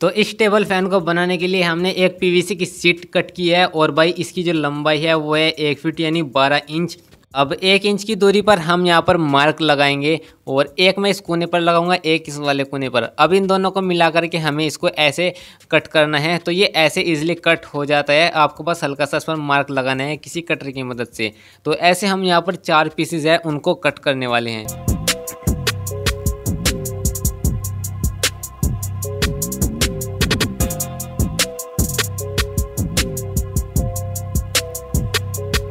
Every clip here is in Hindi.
तो इस टेबल फैन को बनाने के लिए हमने एक पीवीसी की सीट कट की है और भाई इसकी जो लंबाई है वो है एक फीट यानी बारह इंच अब एक इंच की दूरी पर हम यहाँ पर मार्क लगाएंगे और एक मैं इस कोने पर लगाऊंगा एक इस वाले कोने पर अब इन दोनों को मिला करके हमें इसको ऐसे कट करना है तो ये ऐसे इजीली कट हो जाता है आपको बस हल्का सा इस पर मार्क लगाना है किसी कटर की मदद से तो ऐसे हम यहाँ पर चार पीसेज है उनको कट करने वाले हैं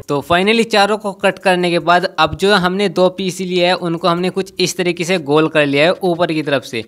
तो फाइनली चारों को कट करने के बाद अब जो हमने दो पीस लिए है उनको हमने कुछ इस तरीके से गोल कर लिया है ऊपर की तरफ से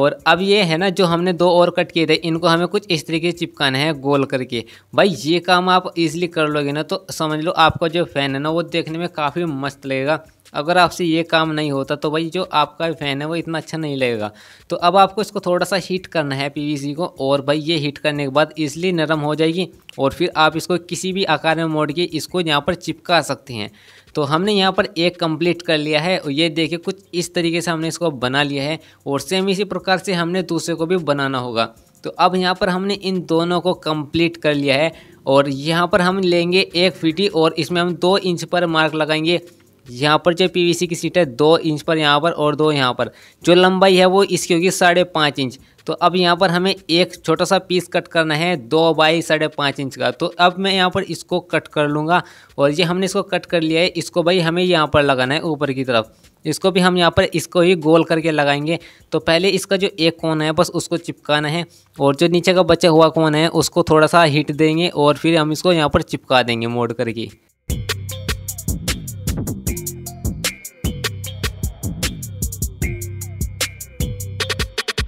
और अब ये है ना जो हमने दो और कट किए थे इनको हमें कुछ इस तरीके से चिपकाना है गोल करके भाई ये काम आप इजीली कर लोगे ना तो समझ लो आपका जो फ़ैन है ना वो देखने में काफ़ी मस्त लगेगा अगर आपसे ये काम नहीं होता तो भाई जो आपका फ़ैन है वो इतना अच्छा नहीं लगेगा तो अब आपको इसको थोड़ा सा हीट करना है पी को और भाई ये हीट करने के बाद इसलिए नरम हो जाएगी और फिर आप इसको किसी भी आकार में मोड़ के इसको यहाँ पर चिपका सकते हैं तो हमने यहाँ पर एक कंप्लीट कर लिया है और ये देखिए कुछ इस तरीके से हमने इसको बना लिया है और सेम इसी प्रकार से हमने दूसरे को भी बनाना होगा तो अब यहाँ पर हमने इन दोनों को कंप्लीट कर लिया है और यहाँ पर हम लेंगे एक फिटी और इसमें हम दो इंच पर मार्क लगाएंगे यहाँ पर जो पीवीसी की सीट है दो इंच पर यहाँ पर और दो यहाँ पर जो लंबाई है वो इसकी होगी साढ़े पाँच इंच तो अब यहाँ पर हमें एक छोटा सा पीस कट करना है दो बाई साढ़े पाँच इंच का तो अब मैं यहाँ पर इसको कट कर लूँगा और ये हमने इसको कट कर लिया है इसको भाई हमें यहाँ पर लगाना है ऊपर की तरफ इसको भी हम यहाँ पर इसको ही गोल करके लगाएंगे तो पहले इसका जो एक कोन है बस उसको चिपकाना है और जो नीचे का बचा हुआ कोन है उसको थोड़ा सा हीट देंगे और फिर हम इसको यहाँ पर चिपका देंगे मोड़ करके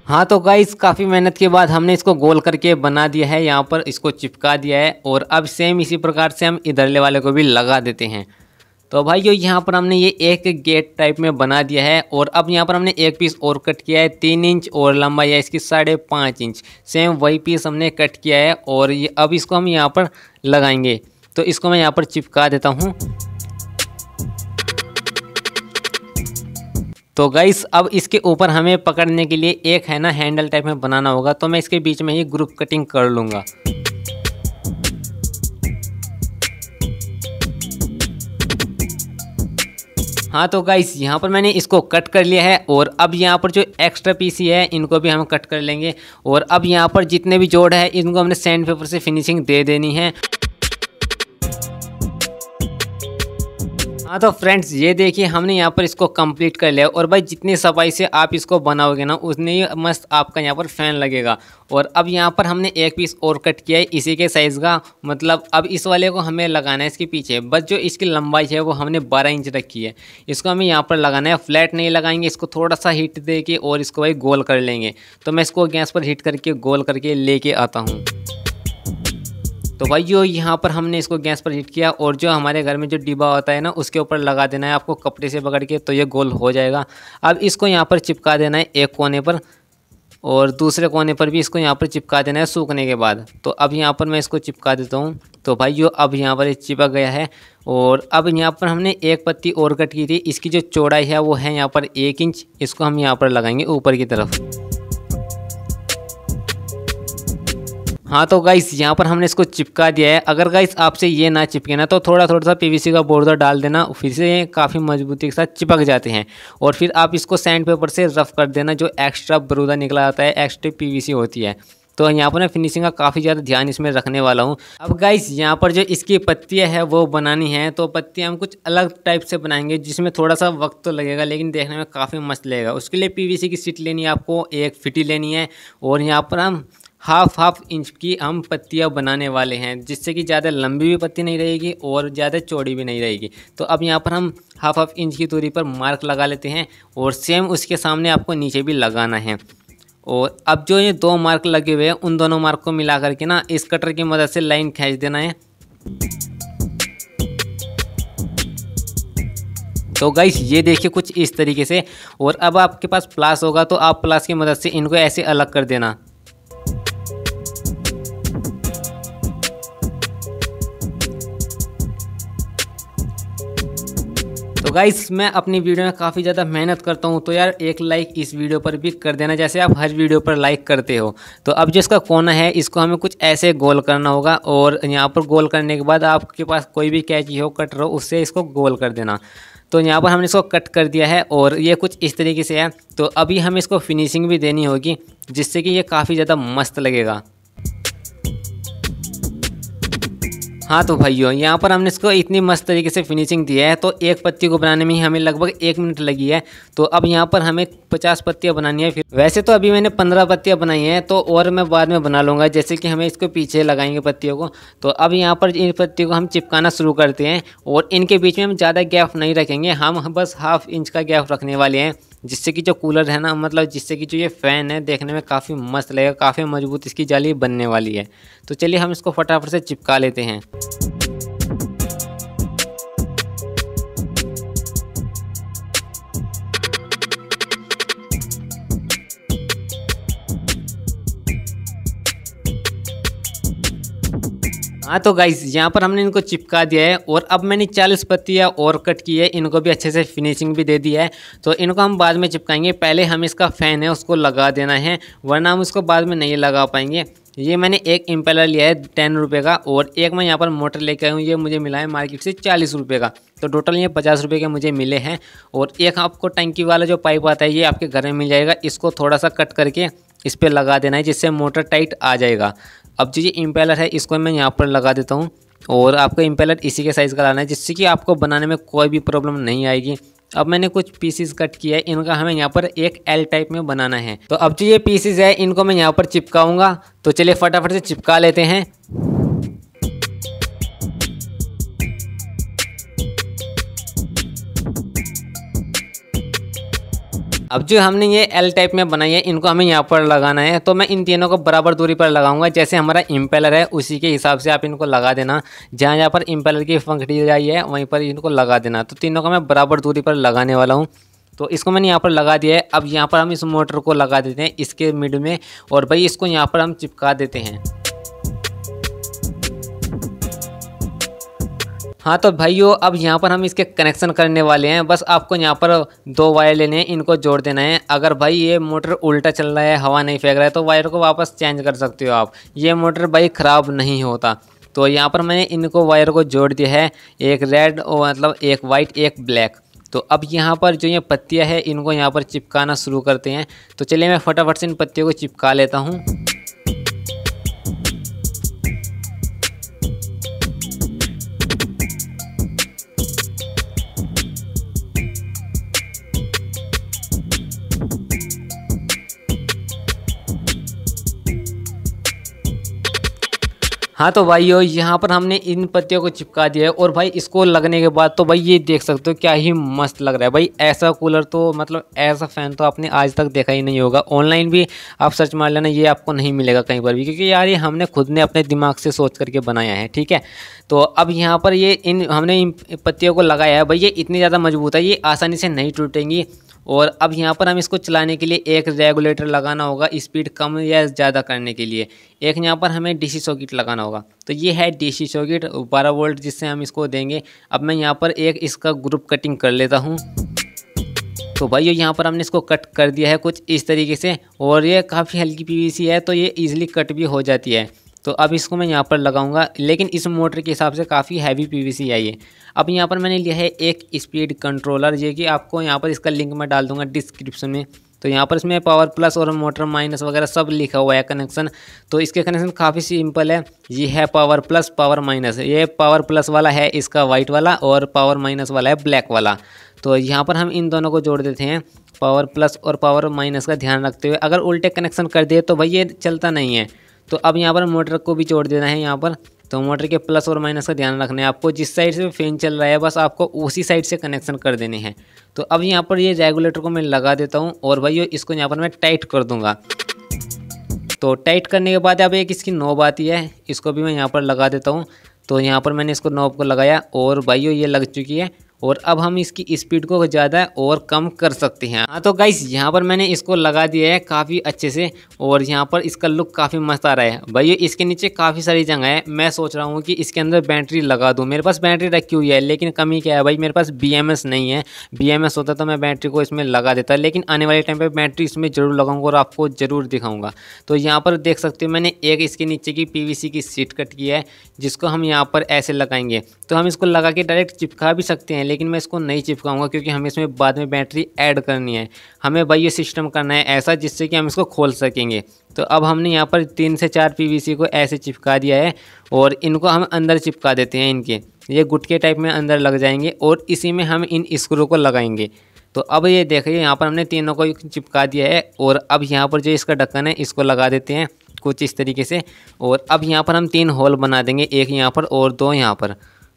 हाँ तो गाइस काफ़ी मेहनत के बाद हमने इसको गोल करके बना दिया है यहाँ पर इसको चिपका दिया है और अब सेम इसी प्रकार से हम इधरले वाले को भी लगा देते हैं तो भाई जो यहाँ पर हमने ये एक गेट टाइप में बना दिया है और अब यहाँ पर हमने एक पीस और कट किया है तीन इंच और लंबा या इसकी साढ़े पाँच इंच सेम वही पीस हमने कट किया है और ये अब इसको हम यहाँ पर लगाएंगे तो इसको मैं यहाँ पर चिपका देता हूँ तो गाइस अब इसके ऊपर हमें पकड़ने के लिए एक है ना हैंडल टाइप में बनाना होगा तो मैं इसके बीच में ही ग्रुप कटिंग कर लूँगा हाँ तो गाइस यहाँ पर मैंने इसको कट कर लिया है और अब यहाँ पर जो एक्स्ट्रा पीसी है इनको भी हम कट कर लेंगे और अब यहाँ पर जितने भी जोड़ है इनको हमने सैंड पेपर से फिनिशिंग दे देनी है हाँ तो फ्रेंड्स ये देखिए हमने यहाँ पर इसको कंप्लीट कर लिया और भाई जितनी सफाई से आप इसको बनाओगे ना उतनी ही मस्त आपका यहाँ पर फैन लगेगा और अब यहाँ पर हमने एक पीस और कट किया है इसी के साइज़ का मतलब अब इस वाले को हमें लगाना है इसके पीछे बस जो इसकी लंबाई है वो हमने बारह इंच रखी है इसको हमें यहाँ पर लगाना है फ्लैट नहीं लगाएंगे इसको थोड़ा सा हीट दे के और इसको भाई गोल कर लेंगे तो मैं इसको गैस पर हीट करके गोल करके लेके आता हूँ तो भाई जो यहाँ पर हमने इसको गैस पर हीट किया और जो हमारे घर में जो डिब्बा होता है ना उसके ऊपर लगा देना है आपको कपड़े से पकड़ के तो ये गोल हो जाएगा अब इसको यहाँ पर चिपका देना है एक कोने पर और दूसरे कोने पर भी इसको यहाँ पर चिपका देना है सूखने के बाद तो अब यहाँ पर मैं इसको चिपका देता हूँ तो भाई जो अब यहाँ पर चिपक गया है और अब यहाँ पर हमने एक पत्ती और कट की थी इसकी जो चौड़ाई है वो है यहाँ पर एक इंच इसको हम यहाँ पर लगाएंगे ऊपर की तरफ हाँ तो गाइस यहाँ पर हमने इसको चिपका दिया है अगर गाइस आपसे ये ना चिपके ना तो थोड़ा थोड़ा सा पीवीसी का बोर्डर डाल देना फिर से काफ़ी मजबूती के साथ चिपक जाते हैं और फिर आप इसको सैंड पेपर से रफ़ कर देना जो एक्स्ट्रा बरूदा निकला आता है एक्स्ट्रा पीवीसी होती है तो यहाँ पर मैं फिनिशिंग का काफ़ी ज़्यादा ध्यान इसमें रखने वाला हूँ अब गाइस यहाँ पर जो इसकी पत्तियाँ हैं वो बनानी है तो पत्तियाँ हम कुछ अलग टाइप से बनाएंगे जिसमें थोड़ा सा वक्त तो लगेगा लेकिन देखने में काफ़ी मस्त लगेगा उसके लिए पीवीसी की सीट लेनी है आपको एक फिटी लेनी है और यहाँ पर हम हाफ हाफ इंच की हम पत्तियाँ बनाने वाले हैं जिससे कि ज़्यादा लंबी भी पत्ती नहीं रहेगी और ज़्यादा चौड़ी भी नहीं रहेगी तो अब यहाँ पर हम हाफ हाफ इंच की दूरी पर मार्क लगा लेते हैं और सेम उसके सामने आपको नीचे भी लगाना है और अब जो ये दो मार्क लगे हुए हैं उन दोनों मार्क को मिला करके ना इस कटर की मदद से लाइन खींच देना है तो गाइस ये देखिए कुछ इस तरीके से और अब आपके पास प्लास होगा तो आप प्लास की मदद से इनको ऐसे अलग कर देना तो गाइस मैं अपनी वीडियो में काफ़ी ज़्यादा मेहनत करता हूँ तो यार एक लाइक इस वीडियो पर भी कर देना जैसे आप हर वीडियो पर लाइक करते हो तो अब जो इसका कोना है इसको हमें कुछ ऐसे गोल करना होगा और यहाँ पर गोल करने के बाद आपके पास कोई भी कैची हो कटर हो उससे इसको गोल कर देना तो यहाँ पर हमने इसको कट कर दिया है और ये कुछ इस तरीके से है तो अभी हमें इसको फिनिशिंग भी देनी होगी जिससे कि ये काफ़ी ज़्यादा मस्त लगेगा हाँ तो भाइयों यहाँ पर हमने इसको इतनी मस्त तरीके से फिनिशिंग दी है तो एक पत्ती को बनाने में ही हमें लगभग एक मिनट लगी है तो अब यहाँ पर हमें पचास पत्तियाँ बनानी है फिर वैसे तो अभी मैंने पंद्रह पत्तियाँ बनाई हैं तो और मैं बाद में बना लूँगा जैसे कि हमें इसको पीछे लगाएंगे पत्तियों को तो अब यहाँ पर इन पत्तियों को हम चिपकाना शुरू करते हैं और इनके बीच में हम ज़्यादा गैप नहीं रखेंगे हम बस हाफ इंच का गैप रखने वाले हैं जिससे कि जो कूलर है ना मतलब जिससे कि जो ये फ़ैन है देखने में काफ़ी मस्त लगेगा काफ़ी मजबूत इसकी जाली बनने वाली है तो चलिए हम इसको फटाफट से चिपका लेते हैं हाँ तो गाइज़ यहाँ पर हमने इनको चिपका दिया है और अब मैंने चालीस पत्तियाँ और कट की है इनको भी अच्छे से फिनिशिंग भी दे दी है तो इनको हम बाद में चिपकाएंगे पहले हम इसका फ़ैन है उसको लगा देना है वरना हम उसको बाद में नहीं लगा पाएंगे ये मैंने एक इम्पेलर लिया है टेन रुपये का और एक मैं यहाँ पर मोटर लेके आया हूँ ये मुझे मिला है मार्केट से चालीस रुपये का तो टोटल ये पचास रुपये के मुझे मिले हैं और एक आपको टंकी वाला जो पाइप आता है ये आपके घर में मिल जाएगा इसको थोड़ा सा कट करके इस पर लगा देना है जिससे मोटर टाइट आ जाएगा अब जो ये इम्पेलर है इसको मैं यहाँ पर लगा देता हूँ और आपका इम्पेलर इसी के साइज़ का लाना है जिससे कि आपको बनाने में कोई भी प्रॉब्लम नहीं आएगी अब मैंने कुछ पीसीज कट किया है इनका हमें यहाँ पर एक एल टाइप में बनाना है तो अब जो ये पीसीज है इनको मैं यहाँ पर चिपकाऊंगा तो चलिए फटाफट से चिपका लेते हैं अब जो हमने ये एल टाइप में बनाई है इनको हमें यहाँ पर लगाना है तो मैं इन तीनों को बराबर दूरी पर लगाऊंगा जैसे हमारा इम्पेलर है उसी के हिसाब से आप इनको लगा देना जहाँ यहाँ पर इम्पेलर की पंखड़ी आई है वहीं पर इनको लगा देना तो तीनों को मैं बराबर दूरी पर लगाने वाला हूँ तो इसको मैंने यहाँ पर लगा दिया है अब यहाँ पर हम इस मोटर को लगा देते हैं इसके मिड में और भाई इसको यहाँ पर हम चिपका देते हैं हाँ तो भाइयों अब यहाँ पर हम इसके कनेक्शन करने वाले हैं बस आपको यहाँ पर दो वायर लेने हैं इनको जोड़ देना है अगर भाई ये मोटर उल्टा चल रहा है हवा नहीं फेंक रहा है तो वायर को वापस चेंज कर सकते हो आप ये मोटर भाई ख़राब नहीं होता तो यहाँ पर मैंने इनको वायर को जोड़ दिया है एक रेड और मतलब एक वाइट एक ब्लैक तो अब यहाँ पर जो ये पत्तियाँ हैं इनको यहाँ पर चिपकाना शुरू करते हैं तो चलिए मैं फटाफट से इन पत्तियों को चिपका लेता हूँ हाँ तो भाई यहाँ पर हमने इन पत्तियों को चिपका दिया है और भाई इसको लगने के बाद तो भाई ये देख सकते हो क्या ही मस्त लग रहा है भाई ऐसा कूलर तो मतलब ऐसा फ़ैन तो आपने आज तक देखा ही नहीं होगा ऑनलाइन भी आप सर्च मार लेना ये आपको नहीं मिलेगा कहीं पर भी क्योंकि यार ये हमने खुद ने अपने दिमाग से सोच करके बनाया है ठीक है तो अब यहाँ पर ये इन हमने इन पत्तियों को लगाया है भाई ये इतनी ज़्यादा मजबूत है ये आसानी से नहीं टूटेंगी और अब यहाँ पर हम इसको चलाने के लिए एक रेगुलेटर लगाना होगा स्पीड कम या ज़्यादा करने के लिए एक यहाँ पर हमें डीसी सॉकेट लगाना होगा तो ये है डीसी सॉकेट 12 वोल्ट जिससे हम इसको देंगे अब मैं यहाँ पर एक इसका ग्रुप कटिंग कर लेता हूँ तो भाई यहाँ पर हमने इसको कट कर दिया है कुछ इस तरीके से और ये काफ़ी हल्की पी है तो ये ईजिली कट भी हो जाती है तो अब इसको मैं यहाँ पर लगाऊंगा लेकिन इस मोटर के हिसाब से काफ़ी हैवी पीवीसी है ये अब यहाँ पर मैंने लिया है एक स्पीड कंट्रोलर ये कि आपको यहाँ पर इसका लिंक मैं डाल दूँगा डिस्क्रिप्शन में तो यहाँ पर इसमें पावर प्लस और मोटर माइनस वगैरह सब लिखा हुआ है कनेक्शन तो इसके कनेक्शन काफ़ी सिंपल है ये है पावर प्लस पावर माइनस ये पावर प्लस वाला है इसका वाइट वाला और पावर माइनस वाला है ब्लैक वाला तो यहाँ पर हम इन दोनों को जोड़ देते हैं पावर प्लस और पावर माइनस का ध्यान रखते हुए अगर उल्टे कनेक्शन कर दिए तो भाई ये चलता नहीं है तो अब यहाँ पर मोटर को भी जोड़ देना है यहाँ पर तो मोटर के प्लस और माइनस का ध्यान रखना है आपको जिस साइड से फैन चल रहा है बस आपको उसी साइड से कनेक्शन कर देने हैं तो अब यहाँ पर ये रेगुलेटर को मैं लगा देता हूँ और भाई इसको यहाँ पर मैं टाइट कर दूँगा तो टाइट करने के बाद अब एक इसकी नोब आती है इसको भी मैं यहाँ पर लगा देता हूँ तो यहाँ पर मैंने इसको नोब को लगाया और भाइयों ये लग चुकी है और अब हम इसकी स्पीड को ज़्यादा और कम कर सकते हैं हाँ तो गाइस यहाँ पर मैंने इसको लगा दिया है काफ़ी अच्छे से और यहाँ पर इसका लुक काफ़ी मस्त आ रहा है भाई इसके नीचे काफ़ी सारी जगह है मैं सोच रहा हूँ कि इसके अंदर बैटरी लगा दूँ मेरे पास बैटरी रखी हुई है लेकिन कमी क्या है भाई मेरे पास बी नहीं है बी होता तो मैं बैटरी को इसमें लगा देता लेकिन आने वाले टाइम पर बैटरी इसमें ज़रूर लगाऊंगा और आपको ज़रूर दिखाऊँगा तो यहाँ पर देख सकते हो मैंने एक इसके नीचे की पी की सीट कट की है जिसको हम यहाँ पर ऐसे लगाएंगे तो हम इसको लगा के डायरेक्ट चिपका भी सकते हैं लेकिन मैं इसको नहीं चिपकाऊंगा क्योंकि हमें इसमें बाद में बैटरी ऐड करनी है हमें भाई ये सिस्टम करना है ऐसा जिससे कि हम इसको खोल सकेंगे तो अब हमने यहाँ पर तीन से चार पीवीसी को ऐसे चिपका दिया है और इनको हम अंदर चिपका देते हैं इनके ये गुटके टाइप में अंदर लग जाएंगे और इसी में हम इन स्क्रू को लगाएंगे तो अब ये देखिए यहाँ पर हमने तीनों को चिपका दिया है और अब यहाँ पर जो इसका ढक्कन है इसको लगा देते हैं कुछ इस तरीके से और अब यहाँ पर हम तीन होल बना देंगे एक यहाँ पर और दो यहाँ पर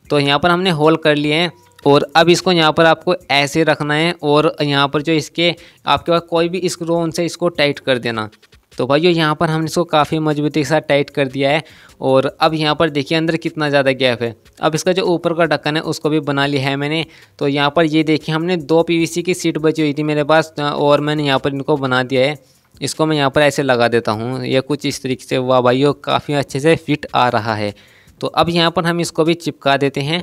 तो यहाँ पर हमने होल कर लिए हैं और अब इसको यहाँ पर आपको ऐसे रखना है और यहाँ पर जो इसके आपके पास कोई भी स्क्रू उनसे इसको टाइट कर देना तो भाई यहाँ पर हमने इसको काफ़ी मजबूती के साथ टाइट कर दिया है और अब यहाँ पर देखिए अंदर कितना ज़्यादा गैप है अब इसका जो ऊपर का ढक्कन है उसको भी बना लिया है मैंने तो यहाँ पर ये देखिए हमने दो पीवीसी की सीट बची हुई थी मेरे पास और मैंने यहाँ पर इनको बना दिया है इसको मैं यहाँ पर ऐसे लगा देता हूँ यह कुछ इस तरीके से वाह भाइयों काफ़ी अच्छे से फिट आ रहा है तो अब यहाँ पर हम इसको भी चिपका देते हैं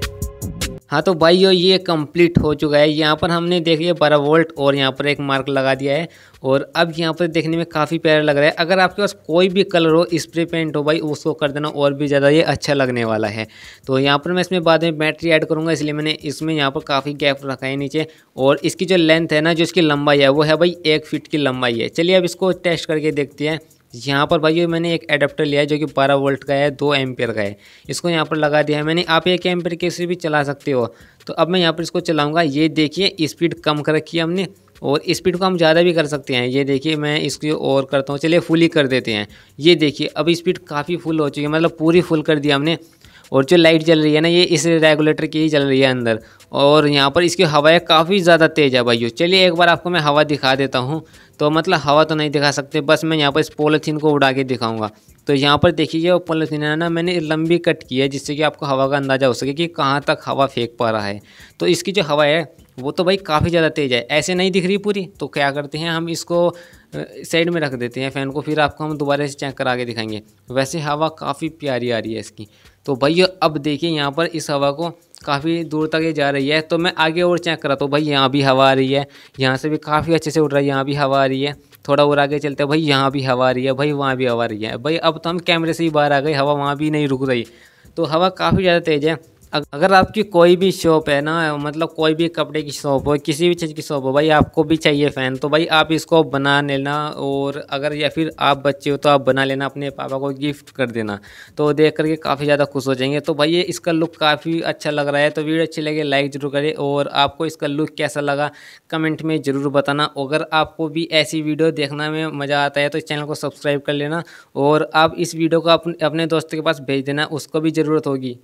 हाँ तो भाई यो ये कंप्लीट हो चुका है यहाँ पर हमने देख लिया बारह वोल्ट और यहाँ पर एक मार्क लगा दिया है और अब यहाँ पर देखने में काफ़ी प्यारा लग रहा है अगर आपके पास कोई भी कलर हो स्प्रे पेंट हो भाई उसको कर देना और भी ज़्यादा ये अच्छा लगने वाला है तो यहाँ पर मैं इसमें बाद में बैटरी ऐड करूँगा इसलिए मैंने इसमें यहाँ पर काफ़ी गैप रखा है नीचे और इसकी जो लेंथ है ना जो इसकी लंबाई है वो है भाई एक फिट की लंबाई है चलिए अब इसको टेस्ट करके देखते हैं यहाँ पर भाई मैंने एक एडाप्टर लिया है जो कि 12 वोल्ट का है दो एम्पेयर का है इसको यहाँ पर लगा दिया है मैंने आप एक एम्पेयर कैसे भी चला सकते हो तो अब मैं यहाँ पर इसको चलाऊँगा ये देखिए स्पीड कम कर रखी है हमने और स्पीड को हम ज़्यादा भी कर सकते हैं ये देखिए मैं इसकी और करता हूँ चलिए फुल ही कर देते हैं ये देखिए अब स्पीड काफ़ी फुल हो चुकी है मतलब पूरी फुल कर दिया हमने और जो लाइट जल रही है ना ये इस रेगुलेटर की ही जल रही है अंदर और यहाँ पर इसकी हवाएँ काफ़ी ज़्यादा तेज़ है भाइयों चलिए एक बार आपको मैं हवा दिखा देता हूँ तो मतलब हवा तो नहीं दिखा सकते बस मैं यहाँ पर इस पोलीथीन को उड़ा के दिखाऊँगा तो यहाँ पर देखिए वो पोलिथीन है ना मैंने लंबी कट की है जिससे कि आपको हवा का अंदाज़ा हो सके कि कहाँ तक हवा फेंक पा रहा है तो इसकी जो हवा है वो तो भाई काफ़ी ज़्यादा तेज़ है ऐसे नहीं दिख रही पूरी तो क्या करते हैं हम इसको साइड में रख देते हैं फ़ैन को फिर आपको हम दोबारा से चेक करा के दिखाएंगे वैसे हवा काफ़ी प्यारी आ रही है इसकी तो भाई अब देखिए यहाँ पर इस हवा को काफ़ी दूर तक ये जा रही है तो मैं आगे और चेक करा तो भाई यहाँ भी हवा आ रही है यहाँ से भी काफ़ी अच्छे से उड़ रहा है यहाँ भी हवा आ रही है थोड़ा और आगे चलते हैं भाई यहाँ भी हवा आ रही है भाई वहाँ भी हवा आ रही है भाई अब तो हम कैमरे से ही बाहर आ गए हवा वहाँ भी नहीं रुक रही तो हवा काफ़ी ज़्यादा तेज़ है अगर आपकी कोई भी शॉप है ना मतलब कोई भी कपड़े की शॉप हो किसी भी चीज़ की शॉप हो भाई आपको भी चाहिए फ़ैन तो भाई आप इसको बना लेना और अगर या फिर आप बच्चे हो तो आप बना लेना अपने पापा को गिफ्ट कर देना तो देख करके काफ़ी ज़्यादा खुश हो जाएंगे तो भाई ये इसका लुक काफ़ी अच्छा लग रहा है तो वीडियो अच्छी लगे लाइक ज़रूर करें और आपको इसका लुक कैसा लगा कमेंट में ज़रूर बताना अगर आपको भी ऐसी वीडियो देखना में मज़ा आता है तो चैनल को सब्सक्राइब कर लेना और आप इस वीडियो को अपने दोस्त के पास भेज देना उसको भी ज़रूरत होगी